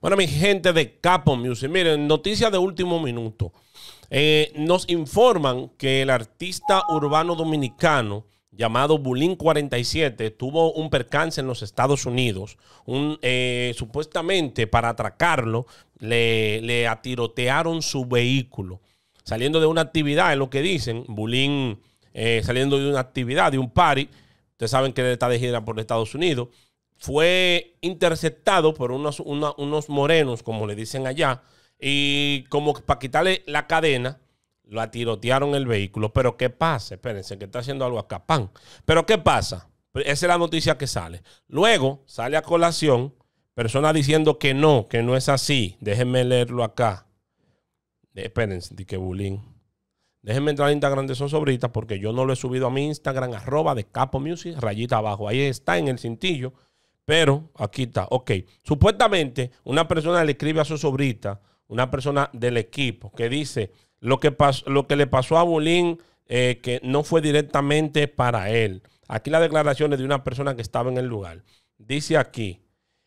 Bueno, mi gente de Capo Music, miren, noticia de último minuto. Eh, nos informan que el artista urbano dominicano llamado Bulín 47 tuvo un percance en los Estados Unidos. Eh, supuestamente para atracarlo le, atirotearon su vehículo. Saliendo de una actividad, es lo que dicen, Bulín eh, saliendo de una actividad, de un party. Ustedes saben que él está de gira por Estados Unidos fue interceptado por unos, unos morenos, como le dicen allá, y como para quitarle la cadena, lo atirotearon el vehículo. Pero ¿qué pasa? Espérense, que está haciendo algo acá, ¡Pam! Pero ¿qué pasa? Pues, esa es la noticia que sale. Luego sale a colación persona diciendo que no, que no es así. Déjenme leerlo acá. Espérense, que bulín. Déjenme entrar a Instagram de sobritas, porque yo no lo he subido a mi Instagram, arroba de Capo Music, rayita abajo. Ahí está en el cintillo pero aquí está, ok. Supuestamente una persona le escribe a su sobrita, una persona del equipo, que dice lo que, lo que le pasó a Bulín eh, que no fue directamente para él. Aquí las declaraciones de una persona que estaba en el lugar. Dice aquí,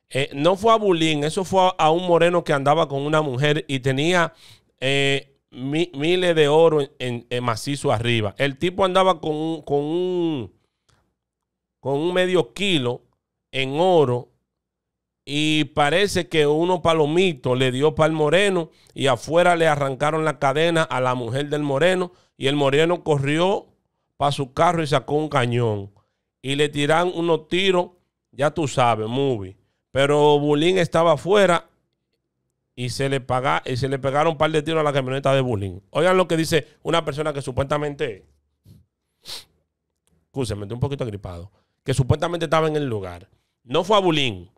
eh, no fue a Bulín, eso fue a, un moreno que andaba con una mujer y tenía eh, miles de oro en, macizo arriba. El tipo andaba con un, con un medio kilo en oro y parece que uno palomito le dio para el moreno y afuera le arrancaron la cadena a la mujer del moreno y el moreno corrió para su carro y sacó un cañón y le tiran unos tiros, ya tú sabes, movie. Pero Bulín estaba afuera y se le y se le pegaron un par de tiros a la camioneta de Bulín. Oigan lo que dice una persona que supuestamente Escúchame, estoy un poquito agripado, que supuestamente estaba en el lugar no fue a Bulín.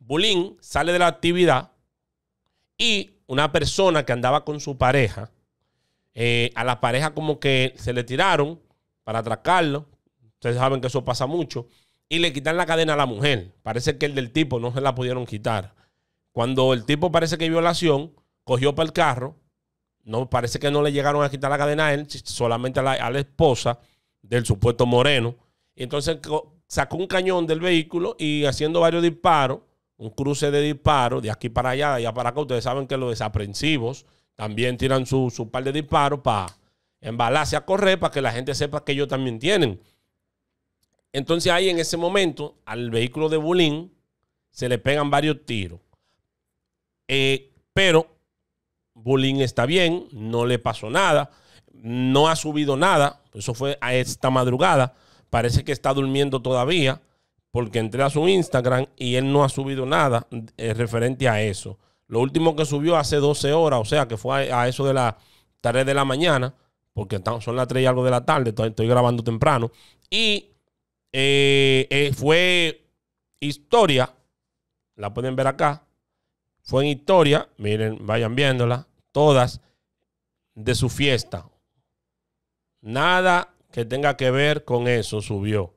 Bulín sale de la actividad y una persona que andaba con su pareja, eh, a la pareja como que se le tiraron para atracarlo. Ustedes saben que eso pasa mucho. Y le quitan la cadena a la mujer. Parece que el del tipo no se la pudieron quitar. Cuando el tipo parece que violación, cogió para el carro. No, parece que no le llegaron a quitar la cadena a él, solamente a la, a la esposa del supuesto moreno. Y entonces sacó un cañón del vehículo y haciendo varios disparos, un cruce de disparos de aquí para allá, de allá para acá. Ustedes saben que los desaprensivos también tiran su, su par de disparos para embalarse a correr, para que la gente sepa que ellos también tienen. Entonces ahí en ese momento al vehículo de Bulín se le pegan varios tiros. Eh, pero Bulín está bien, no le pasó nada, no ha subido nada. Eso fue a esta madrugada parece que está durmiendo todavía porque entré a su Instagram y él no ha subido nada eh, referente a eso. Lo último que subió hace 12 horas, o sea que fue a, eso de las 3 de la mañana, porque son las 3 y algo de la tarde, estoy, grabando temprano. Y eh, eh, fue historia, la pueden ver acá, fue en historia, miren, vayan viéndola, todas de su fiesta. Nada que tenga que ver con eso subió.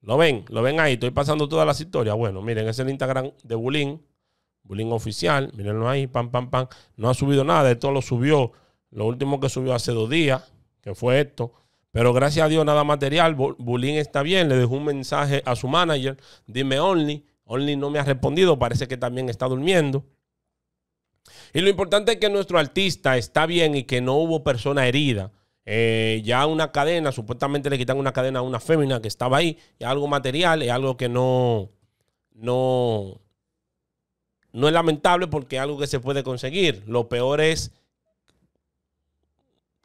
¿Lo ven? ¿Lo ven ahí? Estoy pasando todas las historias. Bueno, miren, es el Instagram de Bulín. Bulín oficial. Mírenlo ahí, pam, pam, pam. No ha subido nada. Esto lo subió. Lo último que subió hace dos días, que fue esto. Pero gracias a Dios, nada material. Bulín está bien. Le dejó un mensaje a su manager. Dime Only. Only no me ha respondido. Parece que también está durmiendo. Y lo importante es que nuestro artista está bien y que no hubo persona herida. Eh, ya una cadena, supuestamente le quitan una cadena a una fémina que estaba ahí, es algo material, es algo que no, no, no es lamentable porque es algo que se puede conseguir. Lo peor es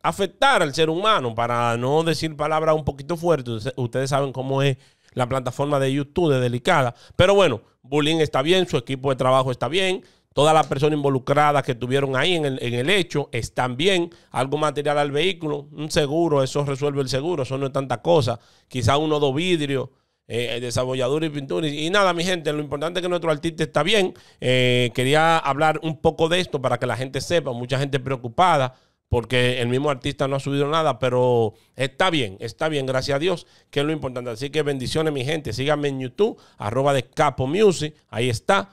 afectar al ser humano, para no decir palabras un poquito fuertes. Ustedes saben cómo es la plataforma de YouTube, delicada. Pero bueno, Bullying está bien, su equipo de trabajo está bien, Todas las personas involucradas que tuvieron ahí en el, hecho están bien. Algo material al vehículo, un seguro, eso resuelve el seguro, eso no es tanta cosa. Quizá uno dos vidrios, eh, eh, desabolladura y pintura. Y, nada, mi gente, lo importante es que nuestro artista está bien. Eh, quería hablar un poco de esto para que la gente sepa, mucha gente preocupada porque el mismo artista no ha subido nada, pero está bien, está bien, gracias a Dios, que es lo importante. Así que bendiciones, mi gente. Síganme en YouTube, arroba de Capo Music, ahí está.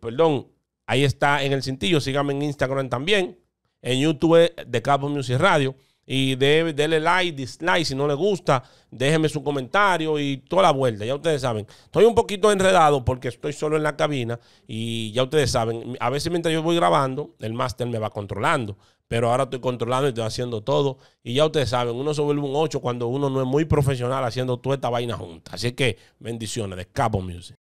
perdón, Ahí está en el cintillo. Síganme en Instagram también. En YouTube de Cabo Music Radio. Y de, like, dislike si no le gusta. Déjenme su comentario y toda la vuelta. Ya ustedes saben. Estoy un poquito enredado porque estoy solo en la cabina. Y ya ustedes saben. A veces mientras yo voy grabando, el máster me va controlando pero ahora estoy controlando y estoy haciendo todo. Y ya ustedes saben, uno se vuelve un 8 cuando uno no es muy profesional haciendo toda esta vaina junta. Así que bendiciones de Cabo Music.